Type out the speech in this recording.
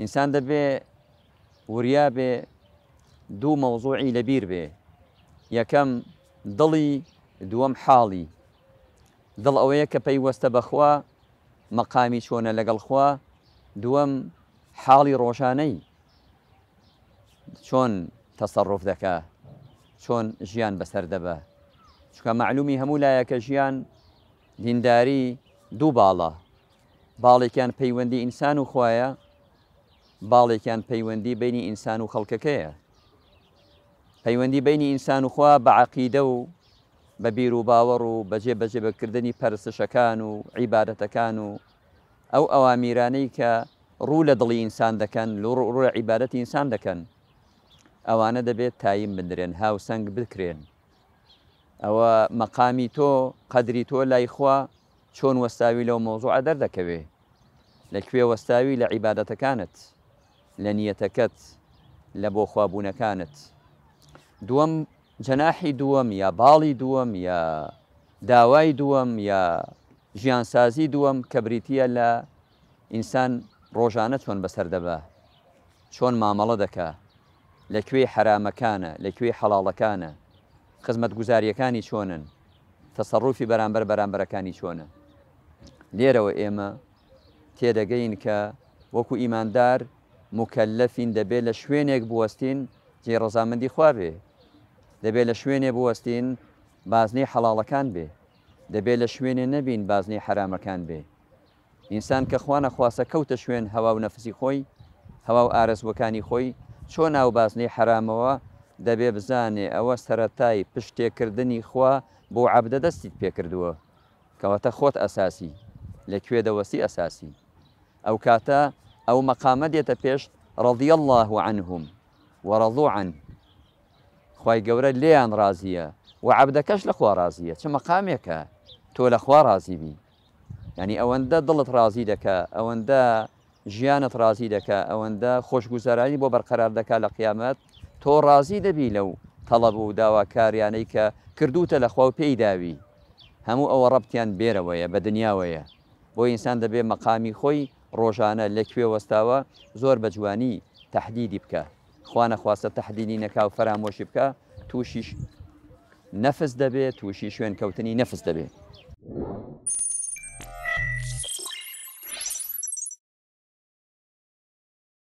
ئینسان دەبێ وریا بێ دوو مەوزوعی لەبیر بێ یەکەم دڵی دووەم حاڵی دڵ ئەوەیە کە پەیوەستە بەخوا مەقامی چۆنە لەگەڵ خوا دووەم حاڵی ڕۆژانەی چۆن تەسەڕف دەکا چۆن ژیان بەسەر دەبە چکە معلومی هەموو لایەکە ژیان دینداری دوو باڵە باڵێکیان پەیوەندی ئینسان و خویە باڵێکیان پەیوەندی بینی ئینسان و خەڵکەکەیە پەیوەندی بینی ئینسان و خوا بە عقیدە و بە بیر و باوەڕ و بەجێ بەجێ بەکردنی پەرسشەکان و عیبارەتەکان و ئەو ئەوامیرانەی کە ڕوو لە دڵی ئینسان دەکەن لڕە عیبارەت ئینسان دەکەن ئەوانە دەبێت تایم بدرێن هاوسنگ بکرێن ئەوە مەقامی تۆ قەدری تۆ لایخوا چۆن وەستاوی لەو مۆزوع دەردەکەوێ لەکوێ وەستاوی لە عیباەتەکانت لە نیەتەکەت لە بۆ خوابوونەکانت دووەم جەناحی دووەم یا باڵی دووەم یا داوای دووەم یا ژیانسازی دووەم کە بریتە لە ئینسان ڕۆژانە چۆن بەسەر دەبە چۆن مامەڵە دەکا لەکوێ حرامەکانە لەکوێ حەڵاڵەکانە خزمەت گوزاریەکانی چۆنن تەسەڕوفی بەرامبەر بەرامبەرەکانی چۆنە لێرەوە ئێمە تێدەگەین کە وەکو ئیماندار مکەلەفین دەبێت لە شوێنێک بوەستین جێ ڕزامەندی خواابێ دەبێت لە شوێنێ بوەستین بازنەی حەڵاڵەکان بێ دەبێت لە شوێنێ نەبین بازنەی حرامەکان بێ ئینسان کە خوانە خواسە کەوتە شوێن هەوا و نەفسی خۆی هەوا و ئارزوەکانی خۆی چۆن ناو بازنەی حرامەوە دەبێ بزانێ ئەوە سەتای پشتێکردنی خوا بۆ عبدە دەستیت پێکردووە کەواتە خۆت ئەساسی لەکوێ دەوەسی ئەساسی ئەو کاتە او مقام دێتە پێش ڕضی الله عنهم وەڕضوو عن خی گەورە لێیان رازیە و عبدەکەش لە خوا رازیە چ مەقامێکە تۆ لە خوا رازیبی ینی ئەوەندە دڵت رازی دەکە ئەوەندە ژیانت رازی دەکە ئەوەندە خۆشگوزارانی بۆ بەرقەرار دەکا لە تو تۆ رازی دەبی لەو تەڵەب و داواکاریانەی کە کردوتە لە خوا و پێی داوی هەموو ئەوە ڕەتیان بێرەوەیە بە دنیاوەیە بو انسان دەبێ مەقامی خۆی ڕۆژانە لەکوێ وەستاوە زۆر بە جوانی تهدیدی بکە خوانە خواستە تهدیدی نەکاو فەرامۆشی بکە تووشیش نەفس دەبێت تووشی شوێن کەوتنی نەفس دەبێت